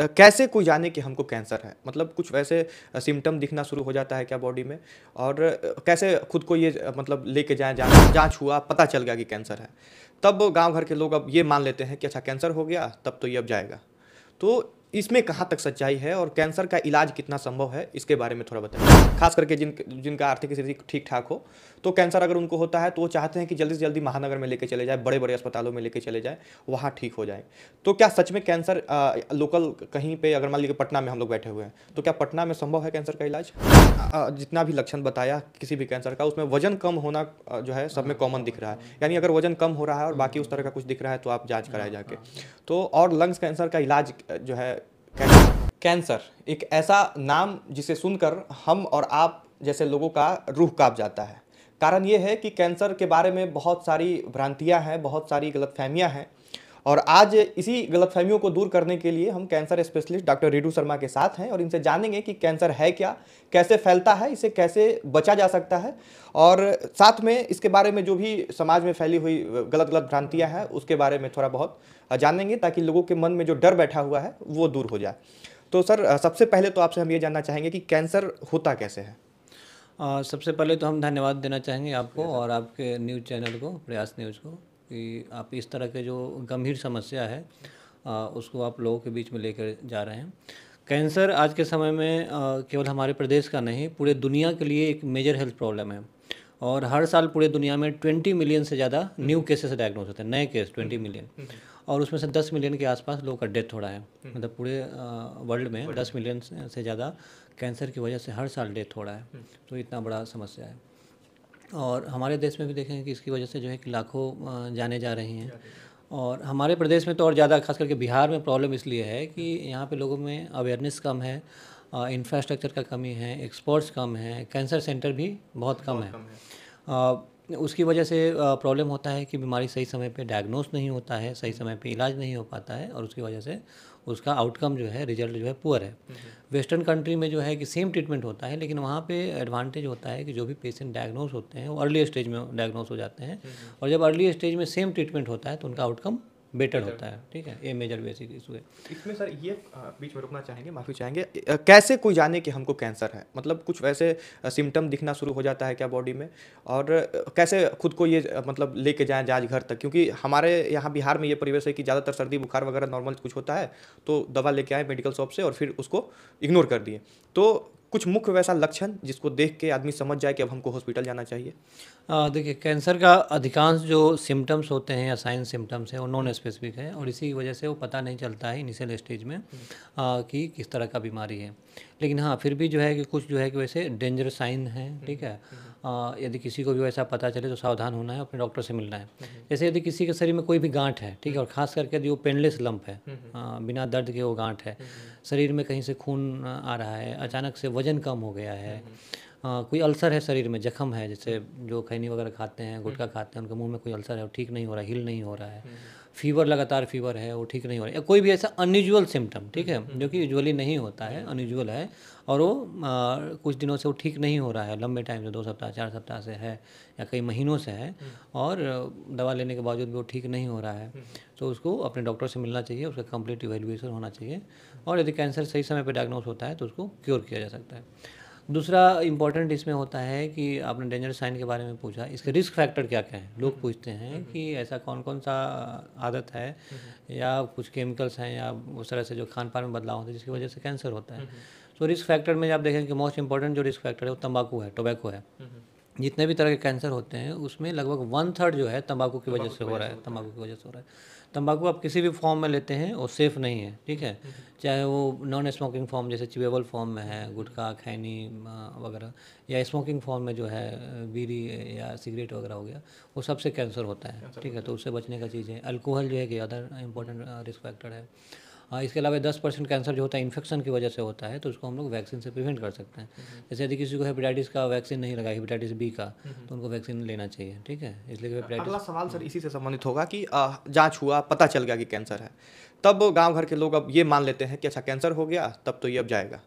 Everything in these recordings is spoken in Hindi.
कैसे कोई जाने कि हमको कैंसर है मतलब कुछ वैसे सिम्टम दिखना शुरू हो जाता है क्या बॉडी में और कैसे खुद को ये मतलब लेके जाए जांच हुआ पता चल गया कि कैंसर है तब गांव घर के लोग अब ये मान लेते हैं कि अच्छा कैंसर हो गया तब तो ये अब जाएगा तो इसमें कहाँ तक सच्चाई है और कैंसर का इलाज कितना संभव है इसके बारे में थोड़ा बताइए खास करके जिन जिनका आर्थिक स्थिति ठीक ठाक हो तो कैंसर अगर उनको होता है तो वो चाहते हैं कि जल्दी से जल्दी महानगर में लेके चले जाए बड़े बड़े अस्पतालों में लेके चले जाए वहाँ ठीक हो जाए तो क्या सच में कैंसर आ, लोकल कहीं पर अगर मान लीजिए पटना में हम लोग बैठे हुए हैं तो क्या पटना में संभव है कैंसर का इलाज जितना भी लक्षण बताया किसी भी कैंसर का उसमें वजन कम होना जो है सब में कॉमन दिख रहा है यानी अगर वजन कम हो रहा है और बाकी उस तरह का कुछ दिख रहा है तो आप जाँच कराए जाके तो और लंग्स कैंसर का इलाज जो है कैंसर एक ऐसा नाम जिसे सुनकर हम और आप जैसे लोगों का रूह काँप जाता है कारण ये है कि कैंसर के बारे में बहुत सारी भ्रांतियाँ हैं बहुत सारी गलतफहमियाँ हैं और आज इसी गलतफहमियों को दूर करने के लिए हम cancer specialist doctor Redu Sharma के साथ हैं और इनसे जानेंगे कि कैंसर है क्या कैसे फैलता है इसे कैसे बचा जा सकता है और साथ में इसके बारे में जो भी समाज में फैली हुई गलत गलत भ्रांतियाँ हैं उसके बारे में थोड़ा बहुत जानेंगे ताकि लोगों के मन में जो डर बैठा हुआ है वो दूर हो जाए तो सर सबसे पहले तो आपसे हम ये जानना चाहेंगे कि कैंसर होता कैसे है सबसे पहले तो हम धन्यवाद देना चाहेंगे आपको और आपके न्यूज़ चैनल को प्रयास न्यूज़ को कि आप इस तरह के जो गंभीर समस्या है आ, उसको आप लोगों के बीच में लेकर जा रहे हैं कैंसर आज के समय में केवल हमारे प्रदेश का नहीं पूरे दुनिया के लिए एक मेजर हेल्थ प्रॉब्लम है और हर साल पूरे दुनिया में ट्वेंटी मिलियन से ज़्यादा न्यू केसेस डायग्नोज होते हैं नए केस ट्वेंटी मिलियन और उसमें से दस मिलियन के आसपास लोगों का डेथ हो रहा है मतलब पूरे वर्ल्ड में दस मिलियन से ज़्यादा कैंसर की वजह से हर साल डेथ हो रहा है हम्म। तो इतना बड़ा समस्या है और हमारे देश में भी देखेंगे कि इसकी वजह से जो है कि लाखों जाने जा रही हैं और हमारे प्रदेश में तो और ज़्यादा खास करके बिहार में प्रॉब्लम इसलिए है कि यहाँ पे लोगों में अवेयरनेस कम है इंफ्रास्ट्रक्चर का कमी है एक्सपर्ट्स कम है कैंसर सेंटर भी बहुत कम बहुत है, कम है। उसकी वजह से प्रॉब्लम होता है कि बीमारी सही समय पे डायग्नोस नहीं होता है सही हम्म। समय पे इलाज नहीं हो पाता है और उसकी वजह से उसका आउटकम जो है रिजल्ट जो है पुअर है हम्म। वेस्टर्न कंट्री में जो है कि सेम ट्रीटमेंट होता है लेकिन वहाँ पे एडवांटेज होता है कि जो भी पेशेंट डायग्नोस होते हैं वो अर्ली स्टेज में डायग्नोस हो जाते हैं हम्म। और जब अर्ली स्टेज में सेम ट्रीटमेंट होता है तो उनका आउटकम बेटर होता है ठीक है ये मेजर बेसिक इशू है इसमें सर ये बीच में रुकना चाहेंगे माफ़ी चाहेंगे कैसे कोई जाने कि हमको कैंसर है मतलब कुछ वैसे सिम्टम दिखना शुरू हो जाता है क्या बॉडी में और कैसे खुद को ये मतलब लेके जाएँ जाँच घर तक क्योंकि हमारे यहाँ बिहार में ये परिवेश है कि ज़्यादातर सर्दी बुखार वगैरह नॉर्मल कुछ होता है तो दवा लेके आए मेडिकल शॉप से और फिर उसको इग्नोर कर दिए तो कुछ मुख्य वैसा लक्षण जिसको देख के आदमी समझ जाए कि अब हमको हॉस्पिटल जाना चाहिए देखिए कैंसर का अधिकांश जो सिम्टम्स होते हैं या साइंस सिम्टम्स हैं वो नॉन स्पेसिफिक है और इसी वजह से वो पता नहीं चलता है इनिशियल स्टेज में आ, हम्म। कि किस तरह का बीमारी है लेकिन हाँ फिर भी जो है कि कुछ जो है कि वैसे डेंजर साइन है ठीक है हम्म, हम्म। यदि किसी को भी वैसा पता चले तो सावधान होना है अपने डॉक्टर से मिलना है हम्म, जैसे यदि किसी के शरीर में कोई भी गांठ है ठीक है और खास करके यदि वो पेनलेस लंप है आ, बिना दर्द के वो गांठ है शरीर में कहीं से खून आ रहा है अचानक से वजन कम हो गया है हाँ, कोई अल्सर है शरीर में जख्म है जैसे हम्म। जो खैनी वगैरह खाते हैं गुटखा हम्म। खाते हैं उनके मुंह में कोई अल्सर है वो ठीक नहीं हो रहा हिल नहीं हो रहा है फीवर हम्म। लगातार फीवर है वो ठीक नहीं हो रहा है कोई भी ऐसा अनयूजल सिम्टम ठीक है जो कि यूजुअली नहीं होता है अनयूजल है और वो आ, कुछ दिनों से वो ठीक नहीं हो रहा है लंबे टाइम से दो सप्ताह चार सप्ताह से है या कई महीनों से है और दवा लेने के बावजूद भी वो ठीक नहीं हो रहा है तो उसको अपने डॉक्टर से मिलना चाहिए उसका कंप्लीट इवेल्युएशन होना चाहिए और यदि कैंसर सही समय पर डायग्नोस होता है तो उसको क्योर किया जा सकता है दूसरा इम्पोर्टेंट इसमें होता है कि आपने डेंजर साइन के बारे में पूछा इसके रिस्क फैक्टर क्या क्या है लोग पूछते हैं हम्म, हम्म। कि ऐसा कौन कौन सा आदत है हम्म, या कुछ केमिकल्स हैं या उस तरह से जो खान पान में बदलाव होते हैं जिसकी वजह से कैंसर होता है तो रिस्क फैक्टर में आप देखें कि मोस्ट इंपॉर्टेंट जो रिस्क फैक्टर है वो तंबाकू है टोबैको है जितने भी तरह के कैंसर होते हैं उसमें लगभग वन थर्ड जो है तंबाकू की वजह से हो रहा है तंबाकू की वजह से हो रहा है तंबाकू आप किसी भी फॉर्म में लेते हैं वो सेफ़ नहीं है ठीक है चाहे वो नॉन स्मोकिंग फॉर्म जैसे चिवेबल फॉर्म में है गुटखा खैनी वगैरह या स्मोकिंग फॉर्म में जो है बीड़ी या सिगरेट वगैरह हो गया वो सबसे कैंसर होता है ठीक है तो उससे बचने का चीज़ है अल्कोहल जो है कि अदर इम्पोर्टेंट रिस्क फैक्टर है हाँ, इसके अलावा दस परसेंट कैंसर जो होता है इन्फेक्शन की वजह से होता है तो उसको हम लोग वैक्सीन से प्रिवेंट कर सकते हैं हम्म। जैसे यदि किसी को हेपेटाइटिस का वैक्सीन नहीं लगा हेपेटाइटिस बी का हम्म। तो उनको वैक्सीन लेना चाहिए ठीक है इसलिए अगला सवाल सर हम्म। इसी से संबंधित होगा कि जाँच हुआ पता चल गया कि कैंसर है तब गाँव घर के लोग अब ये मान लेते हैं कि अच्छा कैंसर हो गया तब तो ये अब जाएगा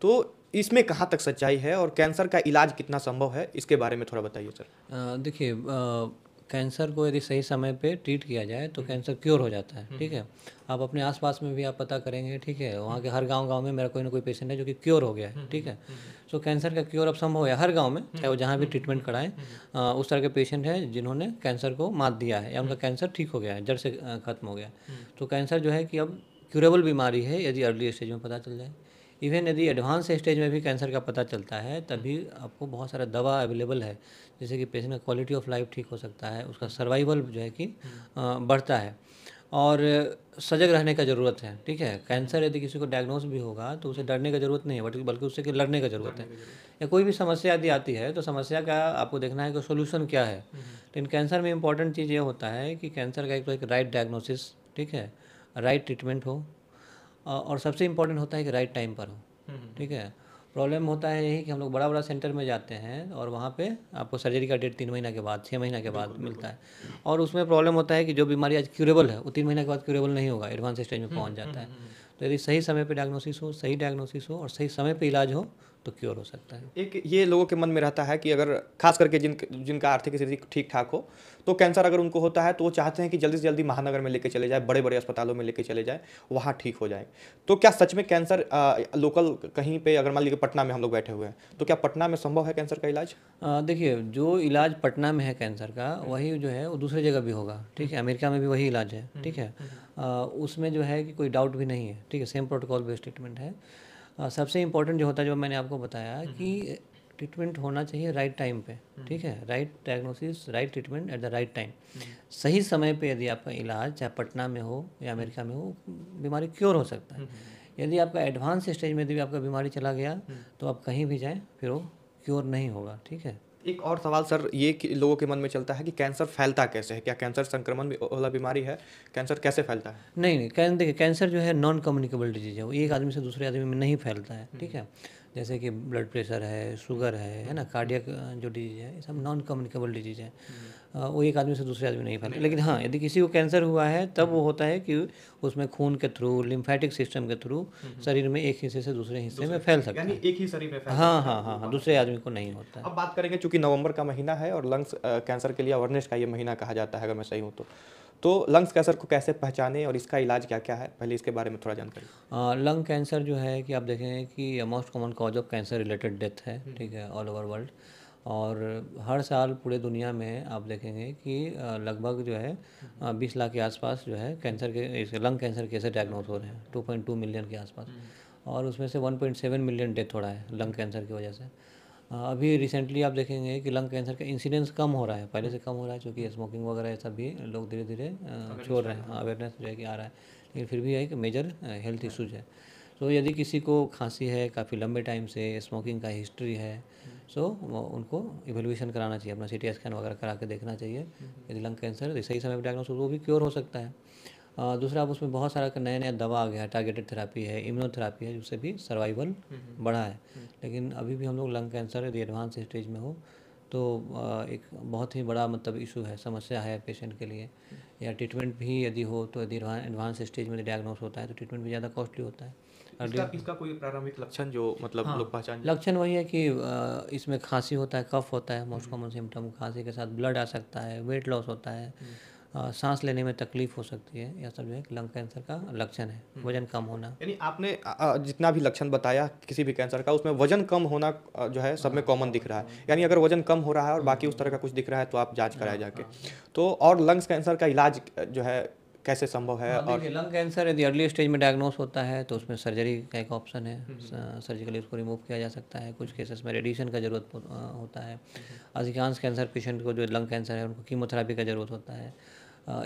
तो इसमें कहाँ तक सच्चाई है और कैंसर का इलाज कितना संभव है इसके बारे में थोड़ा बताइए सर देखिए कैंसर को यदि सही समय पे ट्रीट किया जाए तो कैंसर क्योर हो जाता है हम्म। ठीक है आप अपने आसपास में भी आप पता करेंगे ठीक है वहाँ के हर गांव गांव में मेरा कोई ना कोई पेशेंट है जो कि क्योर हो गया है हम्म, ठीक है सो हम्म, कैंसर का क्योर अब संभव है हर गाँव में चाहे वो जहाँ भी ट्रीटमेंट कराएं उस तरह के पेशेंट हैं जिन्होंने कैंसर को मात दिया है या उनका कैंसर ठीक हो गया है जड़ से खत्म हो गया तो कैंसर जो है कि अब क्यूरेबल बीमारी है यदि अर्ली स्टेज में पता चल जाए इवन यदि एडवांस स्टेज में भी कैंसर का पता चलता है तभी आपको बहुत सारा दवा अवेलेबल है जैसे कि पेशेंट का क्वालिटी ऑफ लाइफ ठीक हो सकता है उसका सर्वाइवल जो है कि हम्म। बढ़ता है और सजग रहने का ज़रूरत है ठीक है कैंसर यदि किसी को डायग्नोस भी होगा तो उसे डरने का ज़रूरत नहीं है बल्कि उससे लड़ने का ज़रूरत है या कोई भी समस्या यदि आती है तो समस्या का आपको देखना है कि सोल्यूशन क्या है हम्म। लेकिन कैंसर में इंपॉर्टेंट चीज़ ये होता है कि कैंसर का एक तो एक राइट डायग्नोसिस ठीक है राइट ट्रीटमेंट हो और सबसे इम्पोर्टेंट होता है कि राइट टाइम पर हो हम्म, हम्म। ठीक है प्रॉब्लम होता है यही कि हम लोग बड़ा बड़ा सेंटर में जाते हैं और वहाँ पे आपको सर्जरी का डेट तीन महीना के बाद छः महीना के बाद मिलता है और उसमें प्रॉब्लम होता है कि जो बीमारी आज क्यूरेबल है वो तीन महीने के बाद क्यूरेबल नहीं होगा एडवांस स्टेज में हम्म, पहुँच जाता है तो यदि सही समय पर डायग्नोसिस हो सही डायग्नोसिस हो और सही समय पर इलाज हो तो क्योर हो सकता है एक ये लोगों के मन में रहता है कि अगर खास करके जिन जिनका आर्थिक स्थिति ठीक ठाक हो तो कैंसर अगर उनको होता है तो वो चाहते हैं कि जल्दी से जल्दी महानगर में लेके चले जाए बड़े बड़े अस्पतालों में लेके चले जाए वहाँ ठीक हो जाए तो क्या सच में कैंसर आ, लोकल कहीं पर अगर मान लीजिए पटना में हम लोग बैठे हुए हैं तो क्या पटना में संभव है कैंसर का इलाज देखिए जो इलाज पटना में है कैंसर का हम्म। वही जो है वो दूसरी जगह भी होगा ठीक है हम्म। अमेरिका में भी वही इलाज है हम्म। ठीक है उसमें जो है कि कोई डाउट भी नहीं है ठीक है सेम प्रोटोकॉल बेस्ड ट्रीटमेंट है हाँ, सबसे इम्पोर्टेंट जो होता है जो मैंने आपको बताया हम्म, कि ट्रीटमेंट हम्म। होना चाहिए राइट टाइम पे ठीक है right diagnosis right treatment at the right time सही समय पे यदि आपका इलाज चाहे पटना में हो या हम्म। अमेरिका में हो बीमारी क्योर हो सकता है यदि आपका एडवांस स्टेज में यदि आपका बीमारी चला गया तो आप कहीं भी जाएँ फिर वो क्योर नहीं होगा ठीक है एक और सवाल सर ये कि लोगों के मन में चलता है कि कैंसर फैलता कैसे है क्या कैंसर संक्रमण वाला बीमारी है कैंसर कैसे फैलता है नहीं नहीं कैं, देखिए कैंसर जो है नॉन कम्युनिकेबल डिजीज है वो एक आदमी से दूसरे आदमी में नहीं फैलता है हम्म। ठीक है जैसे कि ब्लड प्रेशर है शुगर है है ना कार्डियक जो डिजीज है ये सब नॉन कम्युनिकेबल डिजीज है वो एक आदमी से दूसरे आदमी नहीं फैलता लेकिन हाँ यदि किसी को कैंसर हुआ है तब वो होता है कि उसमें खून के थ्रू लिम्फेटिक सिस्टम के थ्रू हम्म। शरीर में एक हिस्से से दूसरे हिस्से में फैल सकता है एक ही शरीर में हाँ, हाँ हाँ हाँ हाँ दूसरे आदमी को नहीं होता अब बात करेंगे चूँकि नवंबर का महीना है और लंग्स कैंसर के लिए अवेयरनेस का ये महीना कहा जाता है अगर मैं सही हूँ तो तो लंग्स कैंसर को कैसे पहचाने और इसका इलाज क्या क्या है पहले इसके बारे में थोड़ा जानकारी लंग कैंसर जो है कि आप देखेंगे कि most common cause of cancer related death है हम्म। ठीक है ऑल ओवर वर्ल्ड और हर साल पूरे दुनिया में आप देखेंगे कि लगभग जो है हम्म। बीस लाख के आसपास जो है कैंसर के लंग कैंसर केसेस डायग्नोज हो रहे हैं टू मिलियन के आसपास हम्म। और उसमें से 1.7 मिलियन डेथ हो रहा है लंग कैंसर की वजह से हाँ, अभी रिसेंटली आप देखेंगे कि लंग कैंसर का इंसिडेंस कम हो रहा है पहले से कम हो रहा है क्योंकि स्मोकिंग वगैरह ये सब भी लोग धीरे धीरे छोड़ रहे हैं अवेयरनेस जो है कि आ रहा है लेकिन फिर भी है कि मेजर हेल्थ इशूज है सो यदि किसी को खांसी है काफ़ी लंबे टाइम से स्मोकिंग का हिस्ट्री है सो उनको इवेल्यूशन कराना चाहिए अपना सी स्कैन वगैरह करा के देखना चाहिए हम्म। यदि लंग कैंसर सही समय पर डायग्नोस वो भी क्योर हो सकता है दूसरा अब उसमें बहुत सारा नया नया दवा आ गया है टारगेटेड थेरापी है इम्यूनोथेरापी है उससे भी सर्वाइवल बढ़ा है लेकिन अभी भी हम लोग लंग कैंसर यदि एडवांस स्टेज में हो तो एक बहुत ही बड़ा मतलब इशू है समस्या है पेशेंट के लिए हम्म। या ट्रीटमेंट भी यदि हो तो यदि एडवांस स्टेज में डायग्नोस होता है तो ट्रीटमेंट भी ज़्यादा कॉस्टली होता है इसका, इसका कोई प्रारंभिक लक्षण जो मतलब हाँ, लोग पहचान लक्षण वही है कि इसमें खांसी होता है कफ होता है मोस्ट कॉमन सिम्टम खांसी के साथ ब्लड आ सकता है वेट लॉस होता है हम्म। सांस लेने में तकलीफ हो सकती है यह सब जो है लंग कैंसर का लक्षण है हम्म। वजन कम होना यानी आपने जितना भी लक्षण बताया किसी भी कैंसर का उसमें वजन कम होना जो है सब में कॉमन हाँ। दिख रहा है यानी अगर वजन कम हो रहा है और हम्म। बाकी उस तरह का कुछ दिख रहा है तो आप जाँच कराए हाँ, जाके हाँ। तो और लंग्स कैंसर का इलाज जो है कैसे संभव है और लंग कैंसर यदि अर्ली स्टेज में डायग्नोस होता है तो उसमें सर्जरी का एक ऑप्शन है सर्जिकली उसको रिमूव किया जा सकता है कुछ केसेस में रेडिएशन हम्म, का जरूरत होता है अधिकांश कैंसर पेशेंट को जो लंग कैंसर है उनको कीमोथेरापी का जरूरत होता है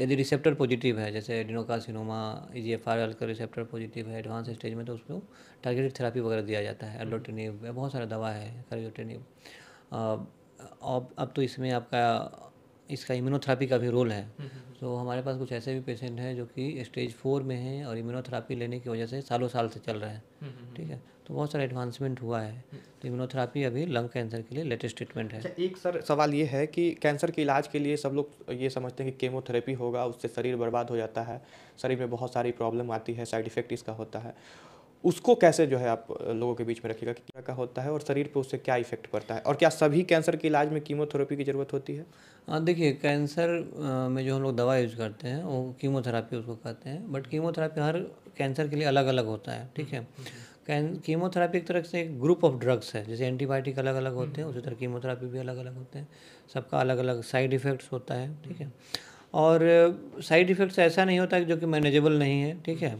यदि रिसेप्टर पॉजिटिव है जैसे एडिनोकासिनोमा जी एफ आर का रिसेप्टर पॉजिटिव है एडवांस स्टेज में तो उसको टारगेटेड थेरापी वगैरह दिया जाता है एलोटेनिव बहुत सारा दवा है करियोटेनिव अब अब तो इसमें आपका इसका इम्यूनोथेरापी का भी रोल है हम्म, हम्म, हम्म। तो हमारे पास कुछ ऐसे भी पेशेंट हैं जो कि स्टेज फोर में हैं और इम्यूनोथेरापी लेने की वजह से सालों साल से चल रहे हैं ठीक है तो बहुत सारा एडवांसमेंट हुआ है तो इम्यूनोथेरापी अभी लंग कैंसर के लिए लेटेस्ट ट्रीटमेंट है अच्छा, एक सर सवाल ये है कि कैंसर के इलाज के लिए सब लोग ये समझते हैं कि केमोथेरेपी होगा उससे शरीर बर्बाद हो जाता है शरीर में बहुत सारी प्रॉब्लम आती है साइड इफेक्ट इसका होता है उसको कैसे जो है आप लोगों के बीच में रखिएगा कि क्या क्या होता है और शरीर पे उससे क्या इफेक्ट पड़ता है और क्या सभी कैंसर के इलाज में कीमोथेरेपी की ज़रूरत होती है हाँ देखिए कैंसर में जो हम लोग दवा यूज़ करते हैं वो कीमोथेरापी उसको कहते हैं बट कीमोथेरापी हर कैंसर के लिए अलग अलग होता है ठीक है कीमोथेरापी हम्म, हम्म, हम्म। एक तरह से एक ग्रुप ऑफ ड्रग्स है जैसे एंटीबायोटिक अलग अलग होते हैं उसी तरह कीमोथेरापी भी अलग अलग होते हैं सबका अलग अलग साइड इफ़ेक्ट्स होता है ठीक है और साइड इफ़ेक्ट्स ऐसा नहीं होता जो कि मैनेजेबल नहीं है ठीक है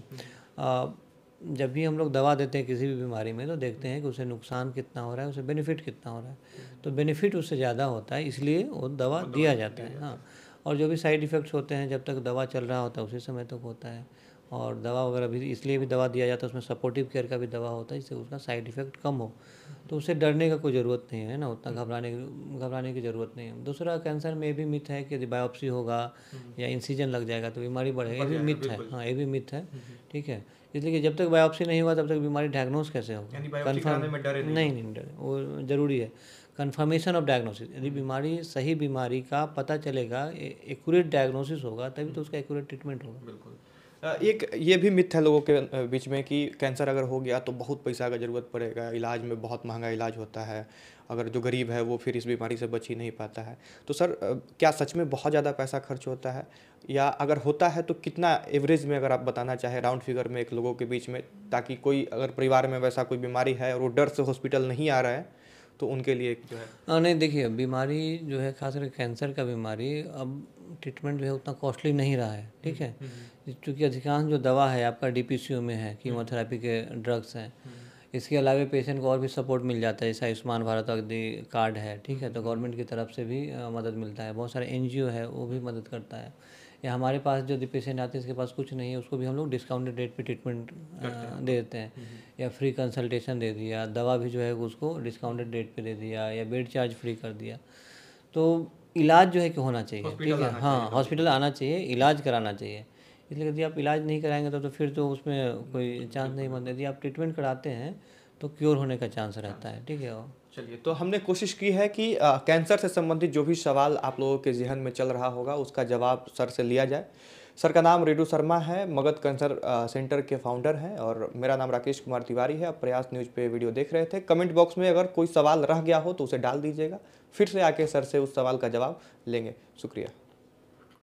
जब भी हम लोग दवा देते हैं किसी भी बीमारी में तो देखते हैं कि उसे नुकसान कितना हो रहा है उसे बेनिफिट कितना हो रहा है तो बेनिफिट उससे ज़्यादा होता है इसलिए वो दवा दिया जाता है हाँ और जो भी साइड इफ़ेक्ट्स होते हैं जब तक दवा चल रहा होता है उसी समय तक होता है और दवा वगैरह भी इसलिए भी दवा दिया जाता है उसमें सपोर्टिव केयर का भी दवा होता है जिससे उसका साइड इफ़ेक्ट कम हो तो उसे डरने का कोई ज़रूरत नहीं है ना उतना घबराने घबराने की ज़रूरत नहीं है दूसरा कैंसर में ये भी मिथ है कि यदि बायोप्सी होगा हम्म। या इंसीजन लग जाएगा तो बीमारी बढ़ेगी ये भी मिथ है हाँ ये भी मिथ है हम्म। ठीक है इसलिए कि जब तक बायोप्सी नहीं हुआ तब तक बीमारी डायग्नोस कैसे होगी कन्फर्म नहीं नहीं डर वो ज़रूरी है कन्फर्मेशन ऑफ डायग्नोसिस यदि बीमारी सही बीमारी का पता चलेगा एक्यूरेट डायग्नोसिस होगा तभी तो हम्म। उसका एक्यूरेट ट्रीटमेंट होगा बिल्कुल एक ये भी मिथ है लोगों के बीच में कि कैंसर अगर हो गया तो बहुत पैसा का ज़रूरत पड़ेगा इलाज में बहुत महंगा इलाज होता है अगर जो गरीब है वो फिर इस बीमारी से बच ही नहीं पाता है तो सर क्या सच में बहुत ज़्यादा पैसा खर्च होता है या अगर होता है तो कितना एवरेज में अगर आप बताना चाहें राउंड फिगर में एक लोगों के बीच में ताकि कोई अगर परिवार में वैसा कोई बीमारी है और वो डर से हॉस्पिटल नहीं आ रहा है तो उनके लिए जो है नहीं देखिए बीमारी जो है खासकर कैंसर का बीमारी अब ट्रीटमेंट जो है उतना कॉस्टली नहीं रहा है ठीक है हम्म, हम्म, हम्म। क्योंकि अधिकांश जो दवा है आपका डी में है कीमोथेरेपी के ड्रग्स हैं इसके अलावा पेशेंट को और भी सपोर्ट मिल जाता है जैसे आयुष्मान भारत कार्ड है ठीक है तो गवर्नमेंट की तरफ से भी मदद मिलता है बहुत सारे एन है वो भी मदद करता है या हमारे पास जो पेशेंट आते हैं इसके पास कुछ नहीं है उसको भी हम लोग डिस्काउंटेड रेट पे ट्रीटमेंट दे देते हैं हम्म, हम्म। या फ्री कंसल्टेशन दे दिया दवा भी जो है उसको डिस्काउंटेड रेट पे दे दिया या बेड चार्ज फ्री कर दिया तो इलाज जो है कि होना चाहिए ठीक है हाँ हॉस्पिटल आना चाहिए इलाज कराना चाहिए इसलिए यदि आप इलाज नहीं कराएंगे तो, तो फिर तो उसमें कोई चांस नहीं बनता यदि आप ट्रीटमेंट कराते हैं तो क्योर होने का चांस रहता है ठीक है चलिए तो हमने कोशिश की है कि आ, कैंसर से संबंधित जो भी सवाल आप लोगों के जहन में चल रहा होगा उसका जवाब सर से लिया जाए सर का नाम रेडू शर्मा है मगध कैंसर सेंटर के फाउंडर हैं और मेरा नाम राकेश कुमार तिवारी है आप प्रयास न्यूज़ पे वीडियो देख रहे थे कमेंट बॉक्स में अगर कोई सवाल रह गया हो तो उसे डाल दीजिएगा फिर से आके सर से उस सवाल का जवाब लेंगे शुक्रिया